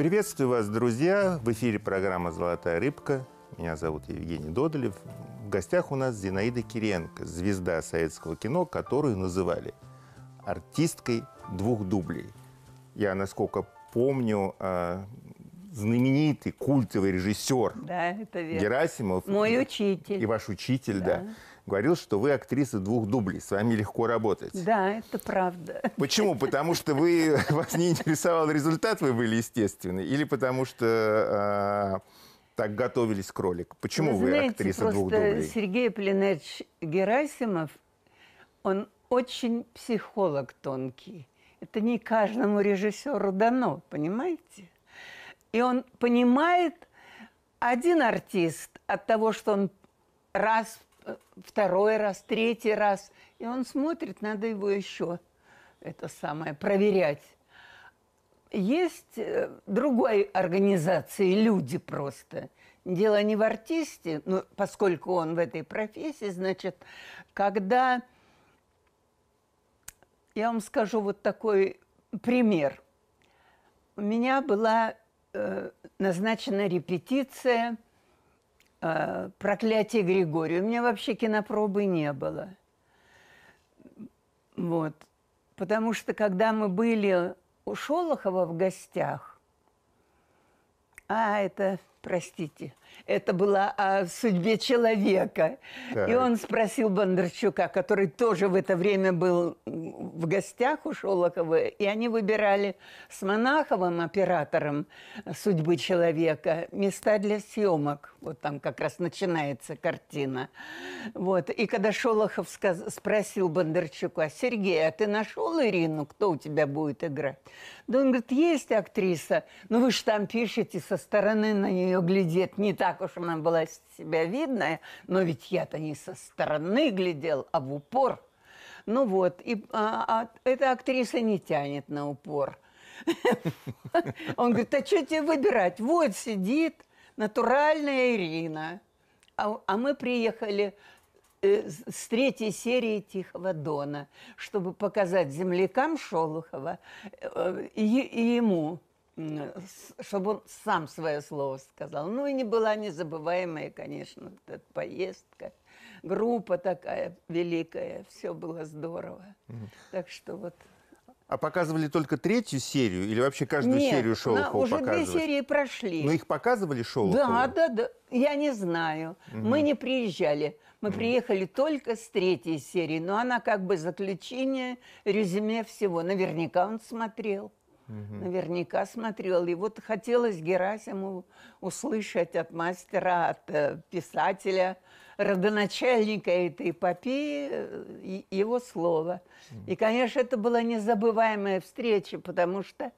Приветствую вас, друзья! В эфире программа «Золотая рыбка». Меня зовут Евгений Додолев. В гостях у нас Зинаида Киренко, звезда советского кино, которую называли артисткой двух дублей. Я, насколько помню, а, знаменитый культовый режиссер да, это верно. Герасимов. Мой учитель. И ваш учитель, да. да говорил, что вы актриса двух дублей, с вами легко работать. Да, это правда. Почему? Потому что вы, вас не интересовал результат, вы были естественны, или потому что э, так готовились к ролику? Почему вы, ну, вы знаете, актриса двух дублей? Сергей Пленович Герасимов, он очень психолог тонкий. Это не каждому режиссеру дано, понимаете? И он понимает один артист от того, что он раз Э, второй раз, третий раз. И он смотрит, надо его еще это самое проверять. Есть э, другой организации люди просто. Дело не в артисте, но поскольку он в этой профессии, значит, когда я вам скажу вот такой пример. У меня была э, назначена репетиция – Э, «Проклятие Григория». У меня вообще кинопробы не было. Вот. Потому что, когда мы были у Шолохова в гостях, а это, простите, это была о судьбе человека. Так. И он спросил Бондарчука, который тоже в это время был в гостях у Шолохова, и они выбирали с Монаховым, оператором судьбы человека, места для съемок. Вот там как раз начинается картина. Вот. И когда Шолохов сказ... спросил Бондарчука, Сергей, а ты нашел Ирину, кто у тебя будет играть? Да он говорит, есть актриса, Ну вы же там пишете, со стороны на нее глядеть нет." так уж она была себя видная, но ведь я-то не со стороны глядел, а в упор. Ну вот, и а, а, эта актриса не тянет на упор. Он говорит, а что тебе выбирать? Вот сидит натуральная Ирина. А, а мы приехали э, с третьей серии «Тихого дона», чтобы показать землякам Шолохова э, и, и ему, Э, чтобы он сам свое слово сказал. Ну и не была незабываемая, конечно, эта поездка. Группа такая великая, все было здорово. Угу. Так что вот... А показывали только третью серию или вообще каждую Нет, серию Нет, уже показывали? две серии прошли. Но их показывали Шолохова? Да, да, да. Я не знаю. Угу. Мы не приезжали. Мы угу. приехали только с третьей серии. Но она как бы заключение, резюме всего. Наверняка он смотрел угу. наверняка смотрел. И вот хотелось Герасиму услышать от мастера, от э, писателя, родоначальника этой эпопеи э, его слово. И, конечно, это была незабываемая встреча, потому что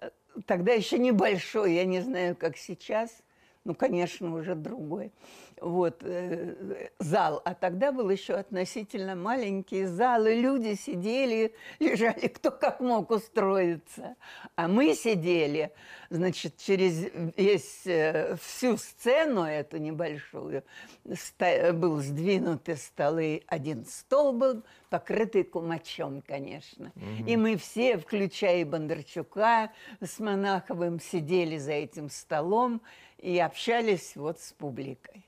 э, тогда еще небольшой, я не знаю, как сейчас – ну, конечно, уже другой, вот, э, зал. А тогда был еще относительно маленький зал, и люди сидели, лежали, кто как мог устроиться. А мы сидели, значит, через весь, э, всю сцену эту небольшую был сдвинуты столы, один стол был покрытый кумачом, конечно. Угу. И мы все, включая и Бондарчука с Монаховым, сидели за этим столом, и общались вот с публикой.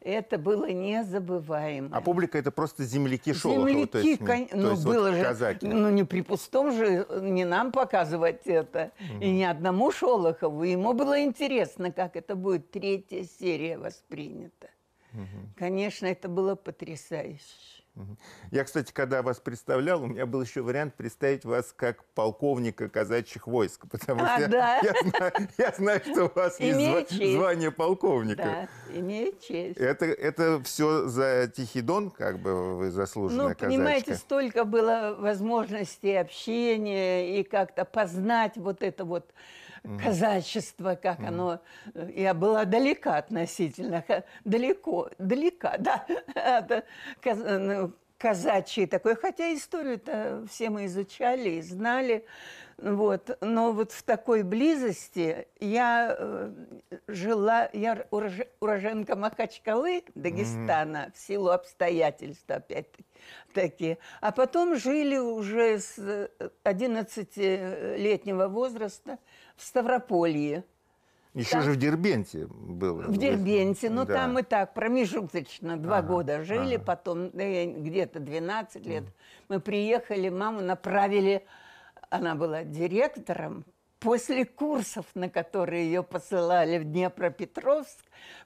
Это было незабываемо. А публика это просто земляки Шолохова? Земляки, то есть, ну, кон... то ну, есть было вот же, казаки. ну не при пустом же, не нам показывать это, угу. и ни одному Шолохову. Ему было интересно, как это будет третья серия воспринята. Угу. Конечно, это было потрясающе. Я, кстати, когда вас представлял, у меня был еще вариант представить вас как полковника казачьих войск, потому а, что да. я, я, знаю, я знаю, что у вас есть зв... звание полковника. Да, имею честь. Это, это все за Тихий Дон, как бы вы заслуженная Ну, понимаете, казачка. столько было возможностей общения и как-то познать вот это вот казачество, как mm оно... Э, я была далека относительно, далеко, далека, да, от э, каз, э, ну, казачьей такой, хотя историю-то все мы изучали и знали, вот, но вот в такой близости я жила, я урож, уроженка Махачкалы, Дагестана, mm в силу обстоятельств опять-таки, а потом жили уже с 11-летнего возраста – в Ставрополье. Еще там, же в Дербенте было. В Дербенте, но ну, да. там мы так промежуточно два ага, года жили, ага. потом э, где-то 12 лет. Mm. Мы приехали, маму направили, она была директором, после курсов, на которые ее посылали в Днепропетровск,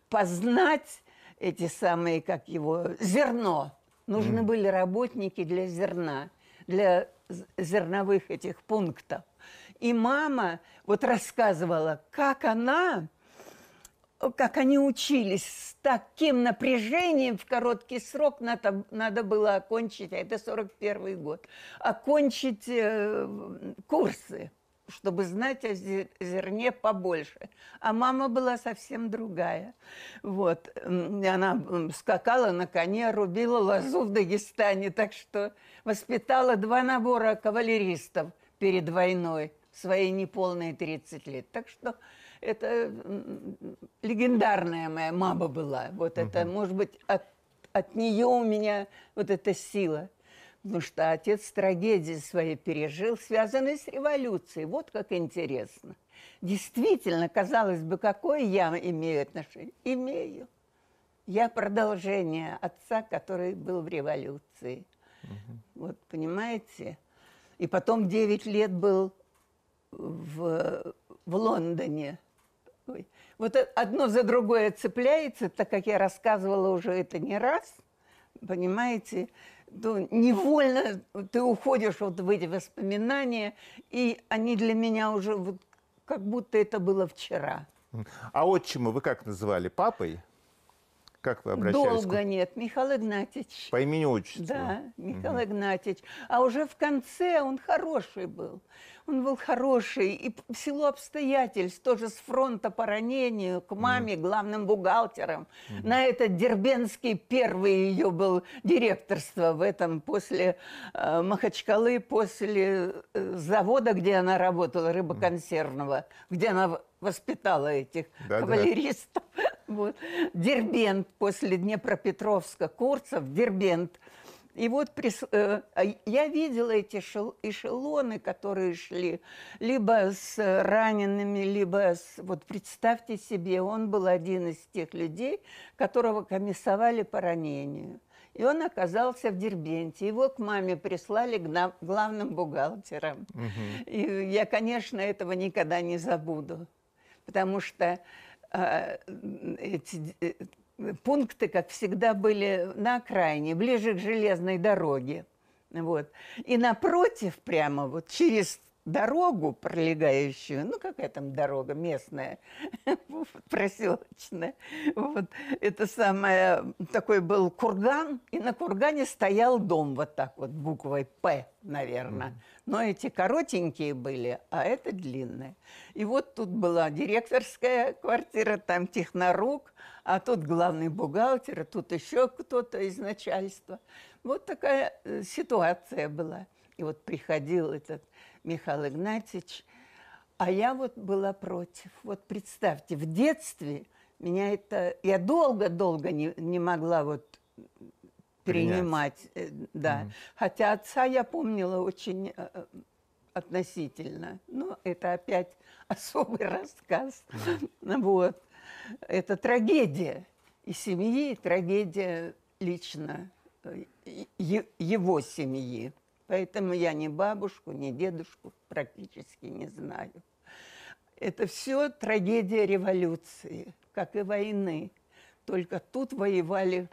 познать эти самые, как его, зерно. Нужны mm. были работники для зерна, для зерновых этих пунктов. И мама вот рассказывала, как она, как они учились, с таким напряжением в короткий срок надо, надо было окончить, а это 41 год, окончить э, курсы, чтобы знать о зерне побольше. А мама была совсем другая. Вот. Она скакала на коне, рубила лозу в Дагестане, так что воспитала два набора кавалеристов перед войной – свои неполные 30 лет. Так что это легендарная моя мама была. Вот угу. это, может быть, от, от нее у меня вот эта сила. Потому что отец трагедии свои пережил, связанные с революцией. Вот как интересно. Действительно, казалось бы, какое я имею отношение? Имею. Я продолжение отца, который был в революции. Угу. Вот, понимаете? И потом 9 лет был в, в Лондоне. Ой. Вот э, одно за другое цепляется, так как я рассказывала уже это не раз, понимаете, то невольно ты уходишь вот в эти воспоминания, и они для меня уже вот как будто это было вчера. А отчима вы как называли? Папой? Как вы обращались? Долго нет. Михаил Игнатьевич. По имени отчеству? Да, Михаил угу. Игнатьевич. А уже в конце он хороший был. Он был хороший. И в силу обстоятельств, тоже с фронта по ранению, к маме, угу. главным бухгалтером. Угу. На этот Дербенский первый ее был директорство в этом после э, Махачкалы, после э, завода, где она работала, рыбоконсервного, угу. где она воспитала этих да, кавалеристов. Да. Вот. Дербент после Днепропетровска, Курцев, Дербент. И вот прис... Э, а я видела эти эшелоны, которые шли либо с ранеными, либо с... Вот представьте себе, он был один из тех людей, которого комиссовали по ранению. И он оказался в Дербенте. Его к маме прислали главным бухгалтером. Угу. И я, конечно, этого никогда не забуду потому что а, э, эти пункты, как всегда, были на окраине, ближе к железной дороге. Вот. И напротив, прямо вот через дорогу пролегающую, ну какая там дорога местная, проселочная. Вот это самое, такой был курган, и на кургане стоял дом вот так вот, буквой «П», наверное. Но эти коротенькие были, а это длинные. И вот тут была директорская квартира, там технорук, а тут главный бухгалтер, а тут еще кто-то из начальства. Вот такая э, ситуация была. И вот приходил этот Михаил Игнатьевич. А я вот была против. Вот представьте, в детстве меня это... Я долго-долго не, не могла вот принимать. Принять. Э, да. Mm. Хотя отца я помнила очень э, э, относительно. Но это опять особый рассказ. Mm. вот. Это трагедия и семьи, и трагедия лично его семьи. Поэтому я ни бабушку, ни дедушку практически не знаю. Это все трагедия революции, как и войны. Только тут воевали,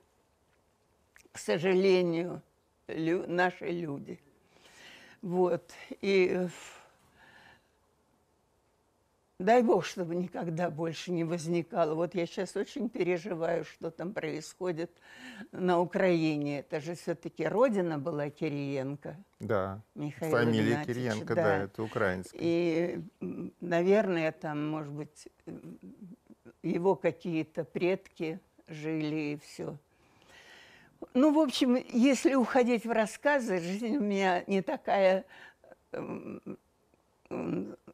к сожалению, лю наши люди. Вот. И Дай бог, чтобы никогда больше не возникало. Вот я сейчас очень переживаю, что там происходит на Украине. Это же все-таки родина была Кириенко. Да, Михаил фамилия Игнатьевич, Кириенко, да. да, это украинская. И, наверное, там, может быть, его какие-то предки жили и все. Ну, в общем, если уходить в рассказы, жизнь у меня не такая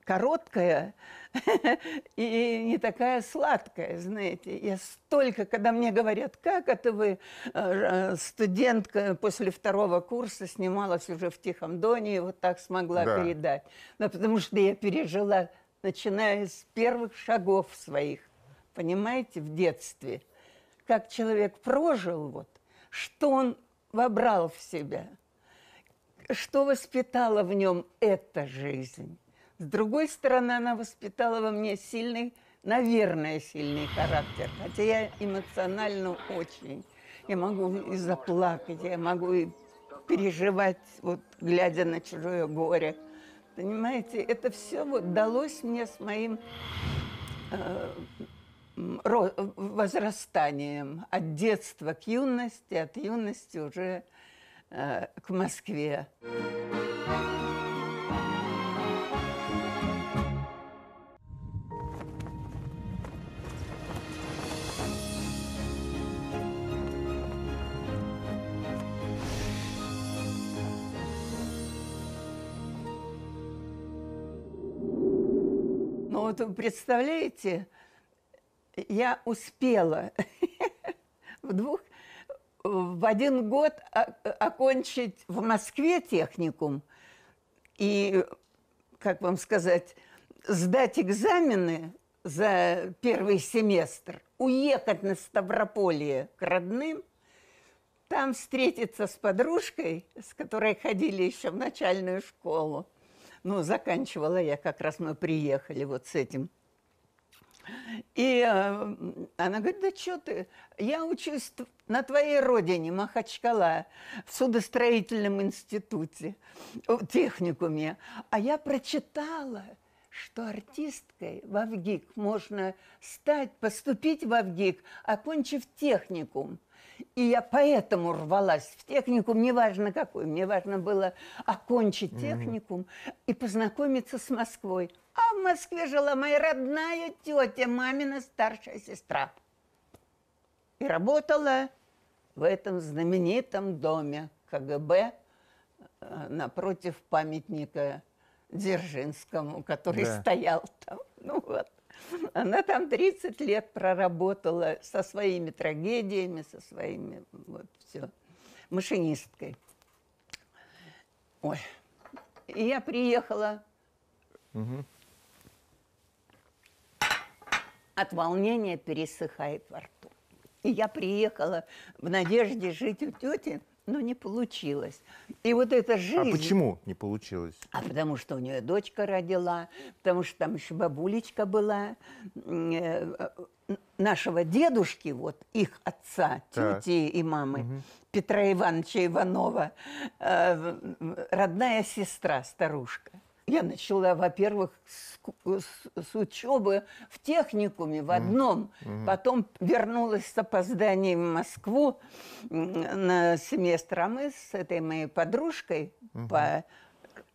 короткая и не такая сладкая, знаете. Я столько, когда мне говорят, как это вы, э, э, студентка после второго курса снималась уже в Тихом Доне и вот так смогла да. передать. Но ну, потому что я пережила, начиная с первых шагов своих, понимаете, в детстве. Как человек прожил, вот, что он вобрал в себя, что воспитала в нем эта жизнь. С другой стороны, она воспитала во мне сильный, наверное, сильный характер. Хотя я эмоционально очень. Я могу и заплакать, я могу и переживать, вот глядя на чужое горе. Понимаете, это все вот далось мне с моим э, возрастанием от детства к юности, от юности уже э, к Москве. Москве. Вот вы представляете, я успела в двух в один год окончить в Москве техникум и, как вам сказать, сдать экзамены за первый семестр, уехать на Ставрополье к родным, там встретиться с подружкой, с которой ходили еще в начальную школу, ну, заканчивала я как раз, мы приехали вот с этим. И э, она говорит, да что ты, я учусь на твоей родине, Махачкала, в судостроительном институте, в техникуме. А я прочитала, что артисткой в Авгик можно стать, поступить в Авгик, окончив техникум – и я поэтому рвалась в техникум, неважно какой. Мне важно было окончить техникум и познакомиться с Москвой. А в Москве жила моя родная тетя, мамина старшая сестра. И работала в этом знаменитом доме КГБ э, напротив памятника Дзержинскому, который да. стоял там. Ну вот. Она там 30 лет проработала со своими трагедиями, со своими вот все. Машинисткой. Ой. И я приехала угу. от волнения пересыхает во рту. И я приехала в надежде жить у тети – но ну, не получилось. И вот эта а жизнь... А почему не получилось? А потому что у нее дочка родила, потому что там еще бабулечка была, э, э, нашего дедушки, вот их отца, тети и мамы, угу. Петра Ивановича Иванова, э, родная сестра, старушка. Я начала, во-первых, с, с, с учебы в техникуме в одном, mm-hmm. потом вернулась с опозданием в Москву на семестр, а мы с этой моей подружкой mm-hmm. по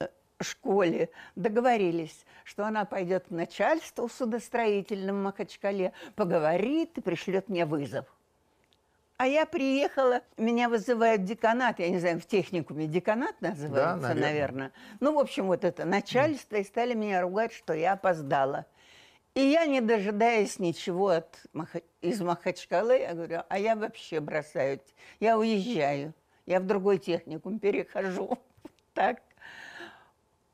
э, школе договорились, что она пойдет к начальству в Махачкале, поговорит и пришлет мне вызов. А я приехала, меня вызывают деканат, я не знаю, в техникуме деканат называется, да, наверное. наверное. Ну, в общем, вот это начальство, и стали меня ругать, что я опоздала. И я, не дожидаясь ничего от, из Махачкалы, я говорю, а я вообще бросаю, я уезжаю, я в другой техникум перехожу. Так.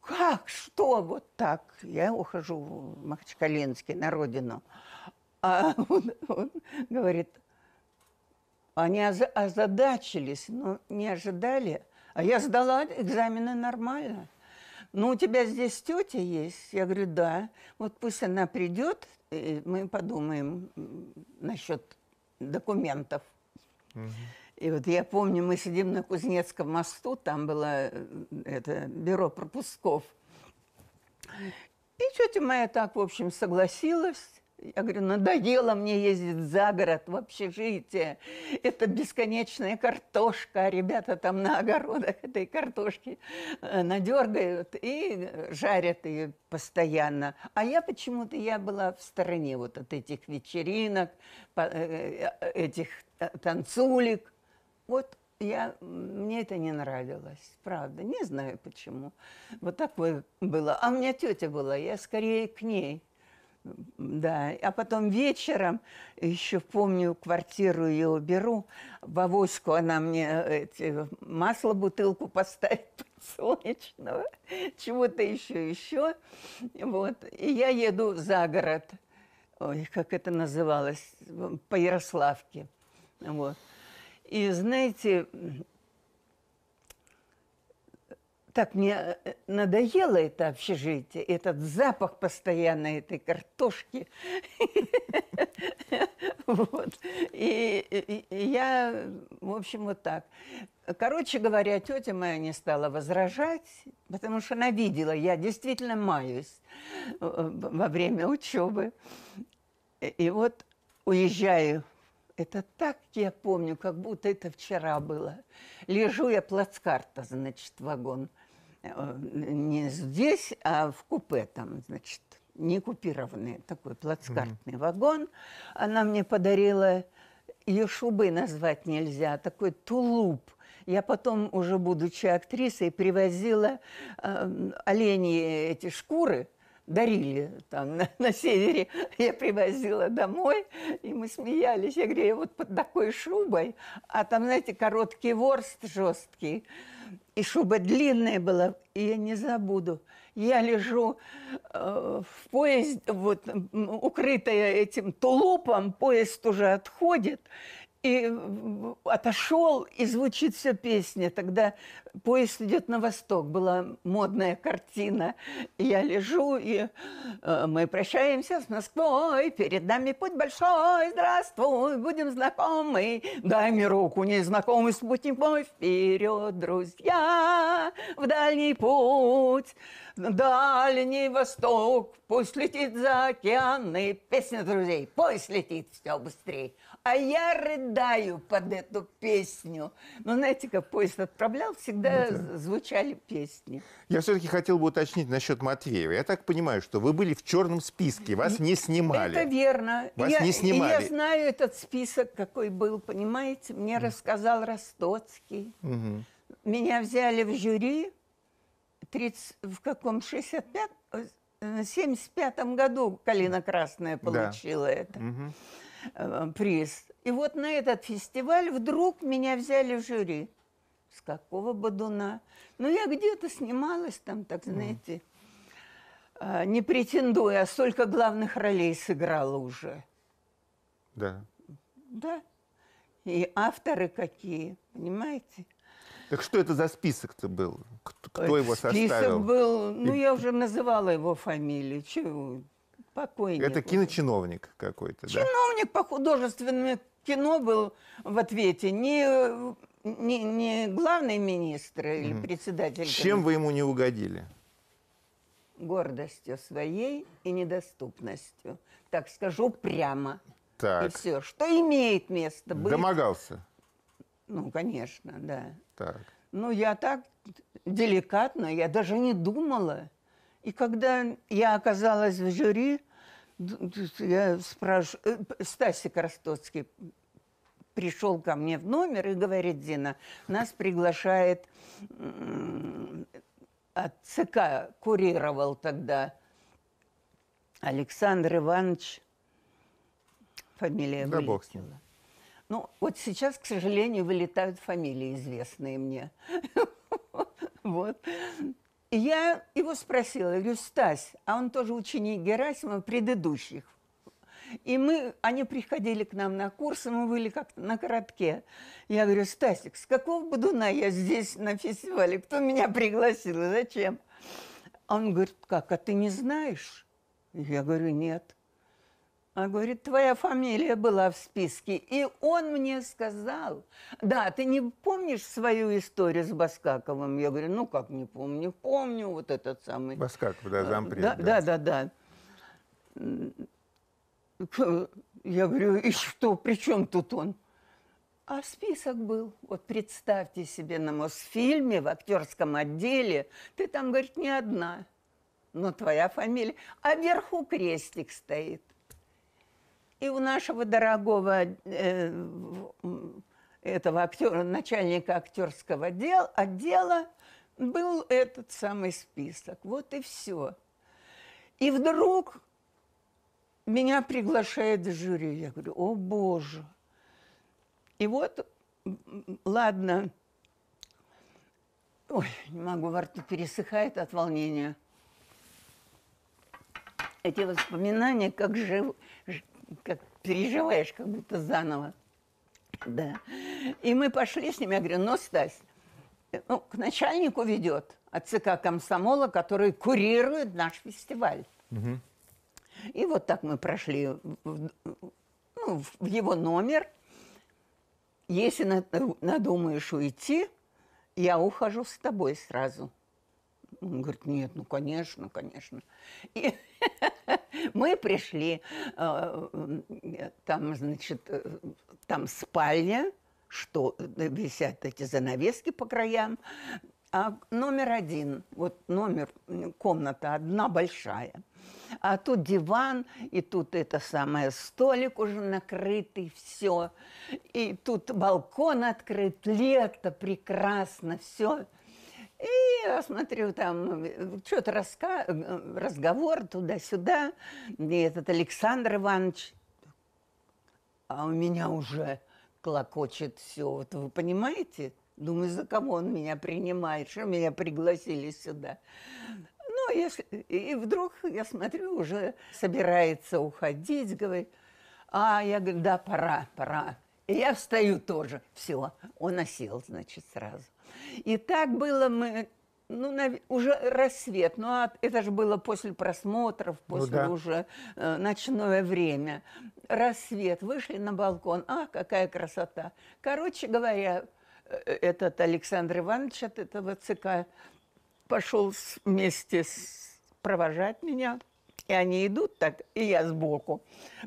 Как? Что? Вот так. Я ухожу в Махачкалинский, на родину. А он, он говорит, они озадачились, но не ожидали. А я сдала экзамены нормально. Ну, у тебя здесь тетя есть? Я говорю, да. Вот пусть она придет, и э, мы подумаем насчет документов. И вот я помню, мы сидим на Кузнецком мосту, там было э, это, бюро пропусков. И тетя моя так, в общем, согласилась. Я говорю, надоело мне ездить за город в общежитие. Это бесконечная картошка. А ребята там на огородах этой картошки э, надергают и жарят ее постоянно. А я почему-то, я была в стороне вот от этих вечеринок, э, э, этих танцулик. Вот я, мне это не нравилось, правда, не знаю почему. Вот такое было. А у меня тетя была, я скорее к ней – да, а потом вечером, еще помню, квартиру ее беру, в авоську она мне э, эти, масло бутылку поставит подсолнечного, чего-то еще, еще. Вот. И я еду за город, ой, как это называлось, по Ярославке. Вот. И знаете, так мне э, э, надоело это общежитие, этот запах постоянно этой картошки. Вот. И я, в общем, вот так. Короче говоря, тетя моя не стала возражать, потому что она видела, я действительно маюсь э, во время учебы. И вот уезжаю это так я помню, как будто это вчера было. Лежу я плацкарта, значит, вагон – Э, не здесь, а в купе там, значит, не купированный такой плацкартный mm-hmm. вагон. Она мне подарила, ее шубы назвать нельзя, а такой тулуп. Я потом, уже будучи актрисой, привозила э, оленьи эти шкуры – дарили там на, на севере. Я привозила домой, и мы смеялись. Я говорю, я вот под такой шубой, а там, знаете, короткий ворст жесткий, и шуба длинная была, и я не забуду. Я лежу э, в поезде, вот укрытая этим тулупом, поезд уже отходит, и э, отошел, и звучит вся песня. Тогда поезд идет на восток, была модная картина. я лежу, и э, мы прощаемся с Москвой, перед нами путь большой, здравствуй, будем знакомы. Дай мне руку, незнакомый спутник мой, вперед, друзья, в дальний путь, дальний восток, пусть летит за океаны. Песня друзей, поезд летит все быстрее. А я рыдаю под эту песню. Но ну, знаете, как поезд отправлял, всегда ну, звучали песни. Я все-таки хотел бы уточнить насчет Матвеева. Я так понимаю, что вы были в черном списке, вас не снимали. Это верно. Вас я, не снимали. Я знаю этот список, какой был, понимаете. Мне рассказал Ростоцкий. Угу. Меня взяли в жюри 30, в каком 65 75 э, году Калина Красная получила да. это. Угу. Э, приз. И вот на этот фестиваль вдруг меня взяли в жюри. С какого бодуна? Ну, я где-то снималась там, так знаете, э, не претендуя, а столько главных ролей сыграла уже. Да. Да. И авторы какие, понимаете? Так что это за список-то был? Кто, кто его список составил? Список был, ну, И... я уже называла его фамилию. Чего? покойнику. Это киночиновник какой-то, да? Чиновник по художественному кино был в ответе. Не, не, не главный министр или mm. председатель. Чем вы ему не угодили? Гордостью своей и недоступностью. Так скажу прямо. Так. И все. Что имеет место быть. Домогался? Ну, конечно, да. Так. Ну, я так деликатно, я даже не думала. И когда я оказалась в жюри, я спрашиваю, э, Стасик Ростоцкий пришел ко мне в номер и говорит, Дина, нас приглашает от ЦК, курировал тогда Александр Иванович, фамилия да бог с ним. Ну, вот сейчас, к сожалению, вылетают фамилии известные мне. Вот я его спросила, говорю, Стась, а он тоже ученик Герасима предыдущих. И мы, они приходили к нам на курсы, мы были как на коротке. Я говорю, Стасик, с какого бодуна я здесь на фестивале? Кто меня пригласил зачем? Он говорит, как, а ты не знаешь? Я говорю, нет. А говорит, твоя фамилия была в списке. И он мне сказал, да, ты не помнишь свою историю с Баскаковым? Я говорю, ну как не помню, помню вот этот самый. Баскаков, да, а, зампред. Да, да, да, да. Я говорю, и что, при чем тут он? А список был. Вот представьте себе на Мосфильме, в актерском отделе, ты там, говорит, не одна, но твоя фамилия. А вверху крестик стоит. И у нашего дорогого э, этого актера, начальника актерского дел, отдела был этот самый список. Вот и все. И вдруг меня приглашает в жюри. Я говорю, о боже. И вот, ладно, ой, не могу, во рту пересыхает от волнения. Эти воспоминания, как жив, как переживаешь, как будто заново. Да. И мы пошли с ним, я говорю, ну, Стась, ну, к начальнику ведет от ЦК комсомола, который курирует наш фестиваль. Угу. И вот так мы прошли в, ну, в его номер. Если надумаешь уйти, я ухожу с тобой сразу. Он говорит, нет, ну, конечно, конечно. И Мы пришли, э, э, там, значит, э, там спальня, что висят эти занавески по краям. А номер один, вот номер, комната одна большая. А тут диван, и тут это самое, столик уже накрытый, все. И тут балкон открыт, лето, прекрасно, все. И я смотрю, там э, что-то раска... Э, разговор туда-сюда. И этот Александр Иванович, а у меня уже клокочет все. Вот вы понимаете? Думаю, за кого он меня принимает, что меня пригласили сюда. Ну, если... и вдруг я смотрю, уже собирается уходить, говорит, а я говорю, да, пора, пора. И я встаю тоже. Все, он осел, значит, сразу. И так было мы, ну, уже рассвет, ну, это же было после просмотров, ну после ну, да. уже э, ночное время. Рассвет, вышли на балкон, а, какая красота. Короче говоря, э, этот Александр Иванович от этого ЦК пошел вместе с, провожать меня. И они идут так, и я сбоку,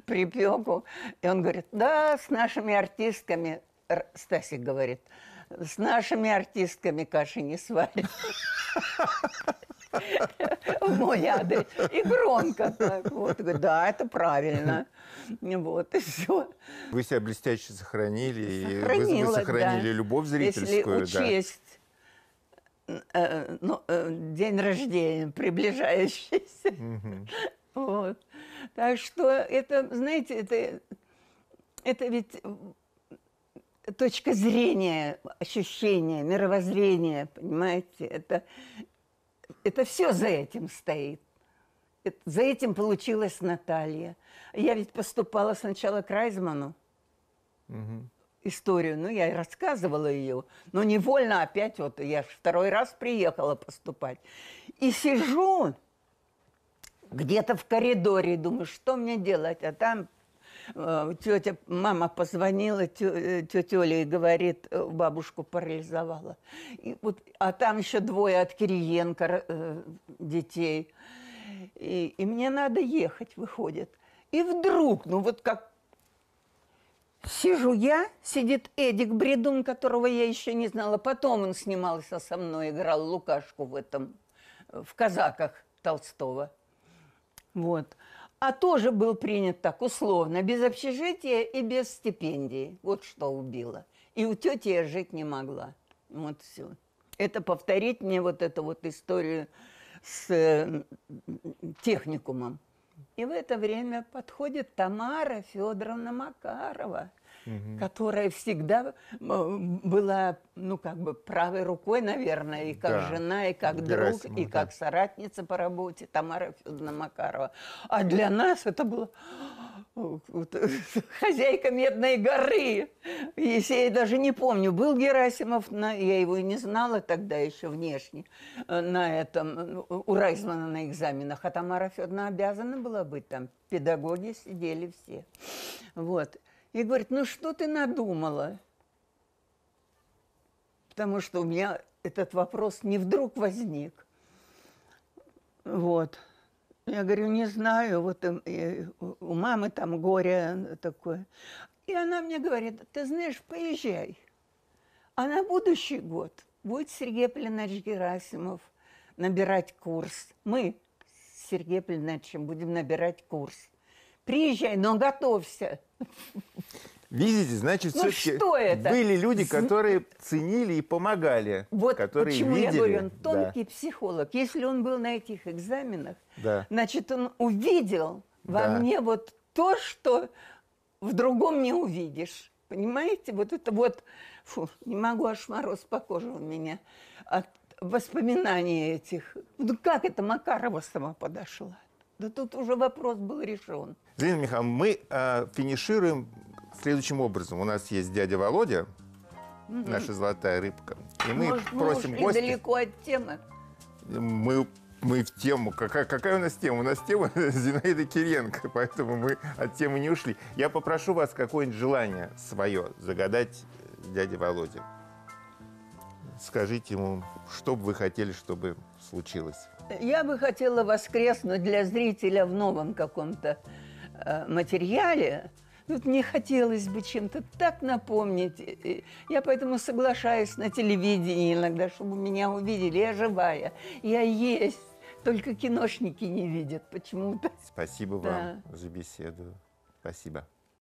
припеку. И он говорит, да, с нашими артистками, Стасик говорит, с нашими артистками каши не сварят. В мой адрес. И громко так. Вот, да, это правильно. Вот, и все. Вы себя блестяще сохранили. и вы, вы сохранили да. любовь зрительскую. Если учесть да э, ну, э, день рождения приближающийся. Угу. Вот. Так что это, знаете, это, это ведь точка зрения, ощущения, мировоззрения, понимаете, это, это все за этим стоит. Это, за этим получилась Наталья. Я ведь поступала сначала к Райзману. Угу. Историю, ну, я и рассказывала ее, но невольно опять вот я второй раз приехала поступать. И сижу где-то в коридоре, думаю, что мне делать, а там Э, тетя, мама позвонила, тете э, Оле и говорит, э, бабушку парализовала. И вот, а там еще двое от Кириенко э, детей. И, и мне надо ехать, выходит. И вдруг, ну вот как Сижу я, сидит Эдик Бредун, которого я еще не знала. Потом он снимался со мной, играл Лукашку в этом, в «Казаках» Толстого. Вот а тоже был принят так условно, без общежития и без стипендии. Вот что убило. И у тети я жить не могла. Вот все. Это повторить мне вот эту вот историю с э, техникумом. И в это время подходит Тамара Федоровна Макарова – угу. которая всегда была, ну, как бы правой рукой, наверное, и как да. жена, и как Герасимов, друг, и да. как соратница по работе Тамара Федоровна Макарова. А для нас это было хозяйка Медной горы. Если я даже не помню, был Герасимов, на, я его и не знала тогда еще внешне, э, на этом, у Райзмана на экзаменах, а Тамара Федоровна обязана была быть там. Педагоги сидели все. Вот и говорит, ну что ты надумала? Потому что у меня этот вопрос не вдруг возник. Вот. Я говорю, не знаю, вот э, э, у мамы там горе такое. И она мне говорит, ты знаешь, поезжай. А на будущий год будет Сергей Полинач Герасимов набирать курс. Мы с Сергеем Полиначем будем набирать курс. Приезжай, но готовься. Видите, значит, ну, все-таки были люди, которые ценили и помогали. Вот которые почему видели. я говорю, он тонкий да. психолог. Если он был на этих экзаменах, да. значит, он увидел да. во мне вот то, что в другом не увидишь. Понимаете? Вот это вот... Фу, не могу, аж мороз по коже у меня от воспоминаний этих. Ну, как это Макарова сама подошла? Да тут уже вопрос был решен. Зелена Михайловна, мы э, финишируем следующим образом. У нас есть дядя Володя, угу. наша золотая рыбка. И мы Может, просим мы гостя... далеко от темы. Мы мы в тему. Какая, какая у нас тема? У нас тема Зинаида Киренко, поэтому мы от темы не ушли. Я попрошу вас какое-нибудь желание свое загадать дяде Володе. Скажите ему, что бы вы хотели, чтобы случилось. Я бы хотела воскреснуть для зрителя в новом каком-то э, материале. Тут мне хотелось бы чем-то так напомнить. Я поэтому соглашаюсь на телевидении иногда, чтобы меня увидели. Я живая, я есть. Только киношники не видят почему-то. Спасибо да. вам за беседу. Спасибо.